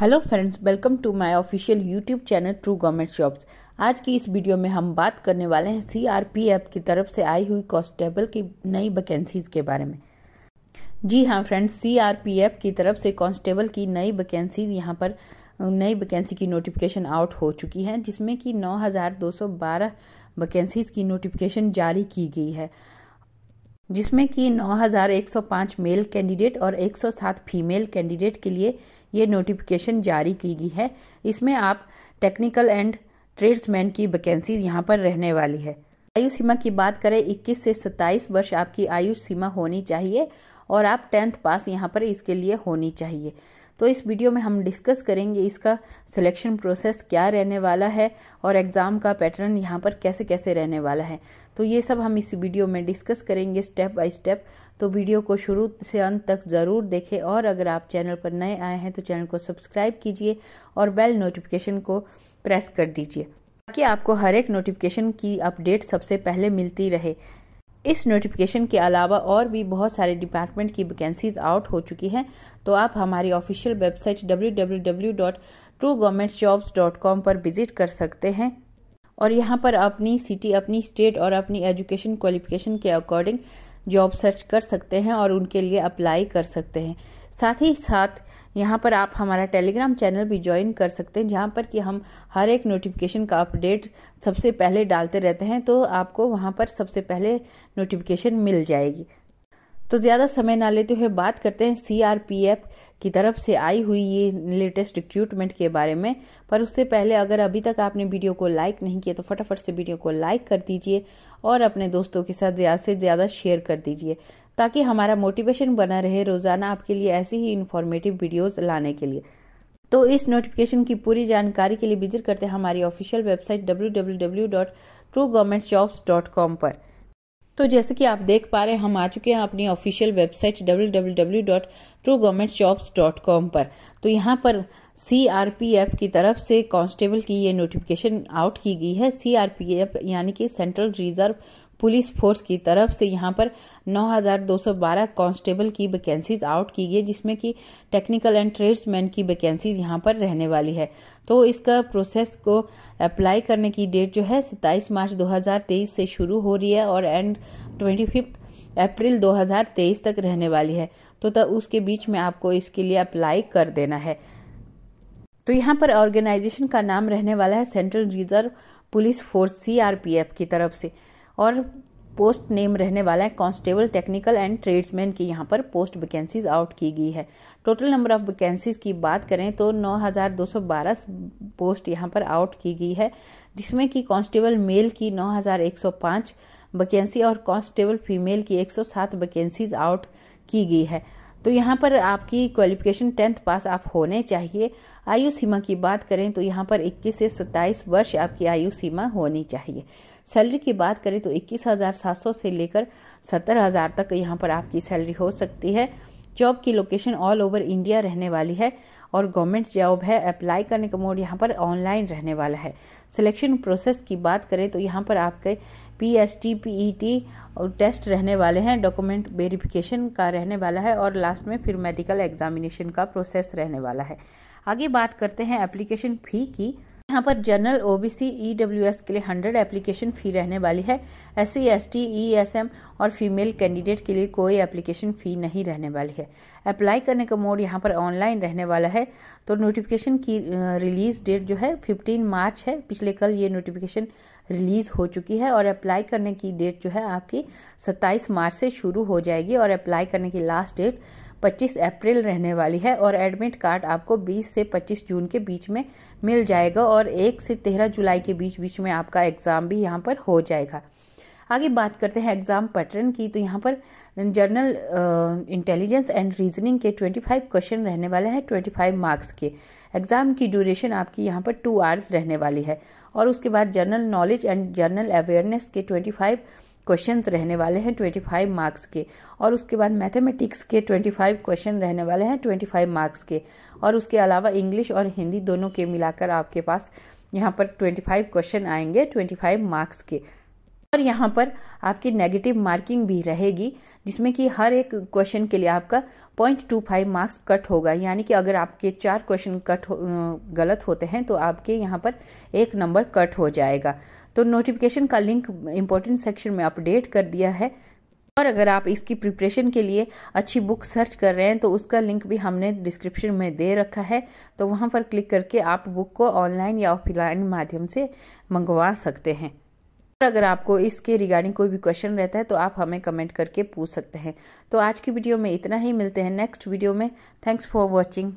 hello friends welcome to my official YouTube channel true government jobs आज की इस video में हम बात करने वाले हैं सीआरपीएफ की तरफ से आई हुई कांस्टेबल की नई वैकेंसीज के बारे में जी हाँ फ्रेंड्स सीआरपीएफ की तरफ से कांस्टेबल की नई वैकेंसीज यहाँ पर नई वैकेंसी की नोटिफिकेशन आउट हो चुकी है जिसमें कि 9,212 वैकेंसीज की नोटिफिकेशन जारी की गई है जिसमें कि 9,105 मेल कैंडिडेट और 107 फीमेल कैंडिडेट के लिए ये नोटिफिकेशन जारी की गई है इसमें आप टेक्निकल एंड ट्रेड्समैन की वैकेंसी यहाँ पर रहने वाली है आयु सीमा की बात करें 21 से 27 वर्ष आपकी आयु सीमा होनी चाहिए और आप टेंथ पास यहाँ पर इसके लिए होनी चाहिए तो इस वीडियो में हम डिस्कस करेंगे इसका सिलेक्शन प्रोसेस क्या रहने वाला है और एग्ज़ाम का पैटर्न यहाँ पर कैसे कैसे रहने वाला है तो ये सब हम इस वीडियो में डिस्कस करेंगे स्टेप बाय स्टेप तो वीडियो को शुरू से अंत तक ज़रूर देखें और अगर आप चैनल पर नए आए हैं तो चैनल को सब्सक्राइब कीजिए और बेल नोटिफिकेशन को प्रेस कर दीजिए ताकि आपको हर एक नोटिफिकेशन की अपडेट सबसे पहले मिलती रहे इस नोटिफिकेशन के अलावा और भी बहुत सारे डिपार्टमेंट की वैकेंसीज आउट हो चुकी हैं तो आप हमारी ऑफिशियल वेबसाइट डब्ल्यू पर विजिट कर सकते हैं और यहाँ पर अपनी सिटी अपनी स्टेट और अपनी एजुकेशन क्वालिफिकेशन के अकॉर्डिंग जॉब सर्च कर सकते हैं और उनके लिए अप्लाई कर सकते हैं साथ ही साथ यहाँ पर आप हमारा टेलीग्राम चैनल भी ज्वाइन कर सकते हैं जहाँ पर कि हम हर एक नोटिफिकेशन का अपडेट सबसे पहले डालते रहते हैं तो आपको वहाँ पर सबसे पहले नोटिफिकेशन मिल जाएगी तो ज़्यादा समय ना लेते हुए बात करते हैं सी की तरफ से आई हुई ये लेटेस्ट रिक्रूटमेंट के बारे में पर उससे पहले अगर अभी तक आपने वीडियो को लाइक नहीं किया तो फटाफट से वीडियो को लाइक कर दीजिए और अपने दोस्तों के साथ ज़्यादा से ज़्यादा शेयर कर दीजिए ताकि हमारा मोटिवेशन बना रहे रोज़ाना आपके लिए ऐसी ही इन्फॉर्मेटिव वीडियोस लाने के लिए तो इस नोटिफिकेशन की पूरी जानकारी के लिए विजिट करते हैं हमारी ऑफिशियल वेबसाइट डब्ल्यू पर तो जैसे कि आप देख पा रहे हैं हम आ चुके हैं अपनी ऑफिशियल वेबसाइट डब्ल्यू पर तो यहाँ पर सीआरपीएफ की तरफ से कांस्टेबल की ये नोटिफिकेशन आउट की गई है सीआरपीएफ यानी कि सेंट्रल रिजर्व पुलिस फोर्स की तरफ से यहाँ पर 9,212 कांस्टेबल की वैकेंसीज आउट की गई जिसमें कि टेक्निकल एंड ट्रेड्समैन की वैकेंसीज यहाँ पर रहने वाली है तो इसका प्रोसेस को अप्लाई करने की डेट जो है 27 मार्च 2023 से शुरू हो रही है और एंड ट्वेंटी अप्रैल 2023 तक रहने वाली है तो तब उसके बीच में आपको इसके लिए अप्लाई कर देना है तो यहाँ पर ऑर्गेनाइजेशन का नाम रहने वाला है central reserve police force CRPF की तरफ से और पोस्ट नेम रहने वाला है कांस्टेबल टेक्निकल एंड ट्रेड्समैन की यहाँ पर पोस्ट वैकेंसीज आउट की गई है टोटल नंबर ऑफ वैकेंसीज की बात करें तो 9,212 पोस्ट यहाँ पर आउट की गई है जिसमें कि कांस्टेबल मेल की 9,105 वैकेंसी और कांस्टेबल फीमेल की 107 वैकेंसीज आउट की गई है तो यहाँ पर आपकी क्वालिफिकेशन टेंथ पास आप होने चाहिए आयु सीमा की बात करें तो यहाँ पर 21 से 27 वर्ष आपकी आयु सीमा होनी चाहिए सैलरी की बात करें तो 21,700 से लेकर 70,000 तक यहाँ पर आपकी सैलरी हो सकती है जॉब की लोकेशन ऑल ओवर इंडिया रहने वाली है और गवर्नमेंट जॉब है अप्लाई करने का मोड यहाँ पर ऑनलाइन रहने वाला है सिलेक्शन प्रोसेस की बात करें तो यहाँ पर आपके P S T P E T और टेस्ट रहने वाले हैं डॉक्यूमेंट वेरिफिकेशन का रहने वाला है और लास्ट में फिर मेडिकल एग्जामिनेशन का प्रोसेस रहने वाला है आगे बात करते हैं एप्लीकेशन फ़ी की यहाँ पर जनरल ओबीसी ईडब्ल्यूएस के लिए 100 एप्लीकेशन फ़ी रहने वाली है S C S T E S M और फीमेल कैंडिडेट के लिए कोई एप्लीकेशन फ़ी नहीं रहने वाली है अप्लाई करने का मोड यहाँ पर ऑनलाइन रहने वाला है तो नोटिफिकेशन की रिलीज़ डेट जो है फिफ्टीन मार्च है पिछले कल ये नोटिफिकेशन रिलीज़ हो चुकी है और अप्लाई करने की डेट जो है आपकी 27 मार्च से शुरू हो जाएगी और अप्लाई करने की लास्ट डेट 25 अप्रैल रहने वाली है और एडमिट कार्ड आपको 20 से 25 जून के बीच में मिल जाएगा और 1 से 13 जुलाई के बीच बीच में आपका एग्ज़ाम भी यहाँ पर हो जाएगा आगे बात करते हैं एग्ज़ाम पैटर्न की तो यहाँ पर जर्नल इंटेलिजेंस एंड रीजनिंग के 25 क्वेश्चन रहने वाले हैं 25 मार्क्स के एग्ज़ाम की ड्यूरेशन आपकी यहाँ पर टू आवर्स रहने वाली है और उसके बाद general knowledge and general awareness के 25 क्वेश्चन रहने वाले हैं 25 मार्क्स के और उसके बाद मैथमेटिक्स के 25 क्वेश्चन रहने वाले हैं 25 मार्क्स के और उसके अलावा इंग्लिश और हिंदी दोनों के मिलाकर आपके पास यहाँ पर 25 क्वेश्चन आएंगे 25 मार्क्स के और यहाँ पर आपकी नेगेटिव मार्किंग भी रहेगी जिसमें कि हर एक क्वेश्चन के लिए आपका point two five marks cut होगा यानी कि अगर आपके चार क्वेश्चन कट हो, गलत होते हैं तो आपके यहाँ पर एक नंबर कट हो जाएगा तो नोटिफिकेशन का लिंक इम्पोर्टेंट सेक्शन में अपडेट कर दिया है और अगर आप इसकी प्रिपरेशन के लिए अच्छी बुक सर्च कर रहे हैं तो उसका लिंक भी हमने डिस्क्रिप्शन में दे रखा है तो वहाँ पर क्लिक करके आप बुक को ऑनलाइन या ऑफलाइन माध्यम से मंगवा सकते हैं और अगर आपको इसके रिगार्डिंग कोई भी क्वेश्चन रहता है तो आप हमें कमेंट करके पूछ सकते हैं तो आज की वीडियो में इतना ही मिलते हैं नेक्स्ट वीडियो में थैंक्स फॉर वॉचिंग